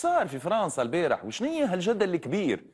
صار في فرنسا البارح وشنية هالجدل الكبير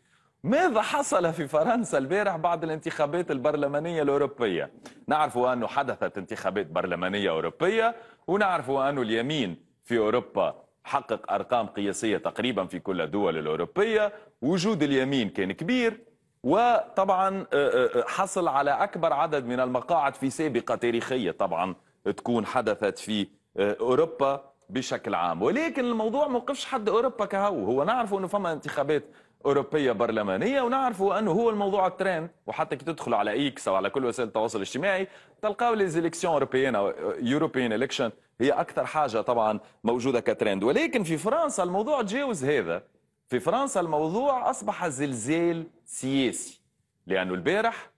ماذا حصل في فرنسا البارح بعد الانتخابات البرلمانية الأوروبية نعرف أنه حدثت انتخابات برلمانية أوروبية ونعرف أنه اليمين في أوروبا حقق أرقام قياسية تقريبا في كل الدول الأوروبية وجود اليمين كان كبير وطبعا آه، آه، آه، حصل على أكبر عدد من المقاعد في سابقة تاريخية طبعا تكون حدثت في أوروبا بشكل عام ولكن الموضوع موقفش حد اوروبا كهو هو نعرفوا انه فما انتخابات اوروبيه برلمانيه ونعرفوا انه هو الموضوع الترند وحتى كي تدخلوا على اكس او على كل وسائل التواصل الاجتماعي تلقاو لي زيليكسيون اوروبيين او يوروبيان الكشن هي اكثر حاجه طبعا موجوده كترند ولكن في فرنسا الموضوع تجاوز هذا في فرنسا الموضوع اصبح زلزال سياسي لانه البارح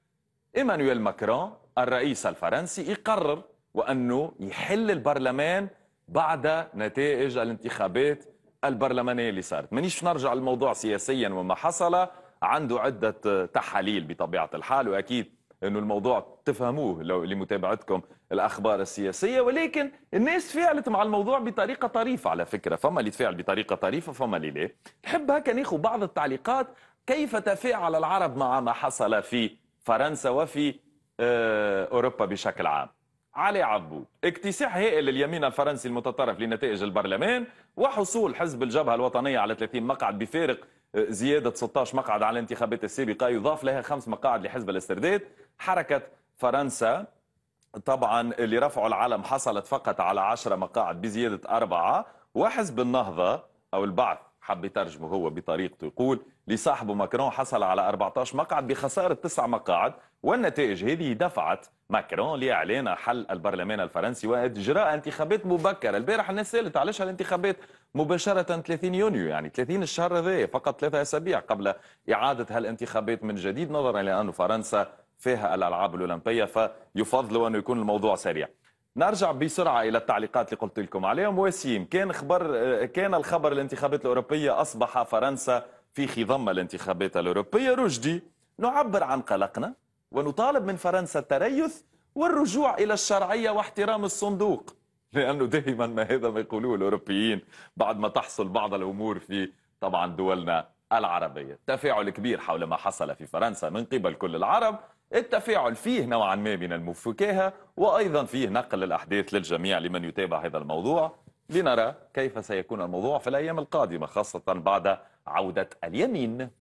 ايمانويل ماكرون الرئيس الفرنسي يقرر وانه يحل البرلمان بعد نتائج الانتخابات البرلمانية اللي صارت منيش نرجع الموضوع سياسيا وما حصل عنده عدة تحاليل بطبيعة الحال وأكيد أنه الموضوع تفهموه لو لمتابعتكم الأخبار السياسية ولكن الناس فعلت مع الموضوع بطريقة طريفة على فكرة فما اللي تفعل بطريقة طريفة فما اللي لا نحب هكا ناخذ بعض التعليقات كيف تفاعل العرب مع ما حصل في فرنسا وفي آه، أوروبا بشكل عام علي عبود اكتساح هائل لليمين الفرنسي المتطرف لنتائج البرلمان وحصول حزب الجبهة الوطنية على 30 مقعد بفارق آه، زيادة 16 مقعد على الانتخابات السابقة يضاف لها خمس مقاعد لحزب الاسترداد حركة فرنسا طبعا اللي رفعوا العلم حصلت فقط على 10 مقاعد بزيادة أربعة وحزب النهضة أو البعث حب يترجمه هو بطريقته يقول لصاحبه ماكرون حصل على 14 مقعد بخسارة تسع مقاعد والنتائج هذه دفعت ماكرون لإعلان حل البرلمان الفرنسي وإجراء انتخابات مبكرة البارح الناس سألت علاش الانتخابات مباشرة 30 يونيو يعني 30 الشهر هذا فقط ثلاثة أسابيع قبل إعادة هالانتخابات من جديد نظرا لأن فرنسا فيها الألعاب الأولمبية فيفضل أنه يكون الموضوع سريع نرجع بسرعه الى التعليقات اللي قلت لكم عليهم وسيم كان خبر كان الخبر الانتخابات الاوروبيه اصبح فرنسا في خضم الانتخابات الاوروبيه رشدي نعبر عن قلقنا ونطالب من فرنسا التريث والرجوع الى الشرعيه واحترام الصندوق لانه دائما ما هذا ما يقولوه الاوروبيين بعد ما تحصل بعض الامور في طبعا دولنا العربيه تفاعل كبير حول ما حصل في فرنسا من قبل كل العرب التفاعل فيه نوعا ما من المفكاهة وأيضا فيه نقل الأحداث للجميع لمن يتابع هذا الموضوع لنرى كيف سيكون الموضوع في الأيام القادمة خاصة بعد عودة اليمين